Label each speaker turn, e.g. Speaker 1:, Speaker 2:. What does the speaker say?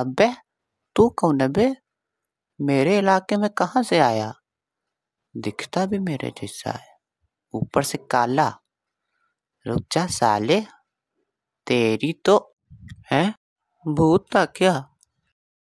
Speaker 1: अबे तू कौन अबे मेरे इलाके में कहाँ से आया दिखता भी मेरे जैसा है ऊपर से काला रुक जा साले तेरी तो है भूत था क्या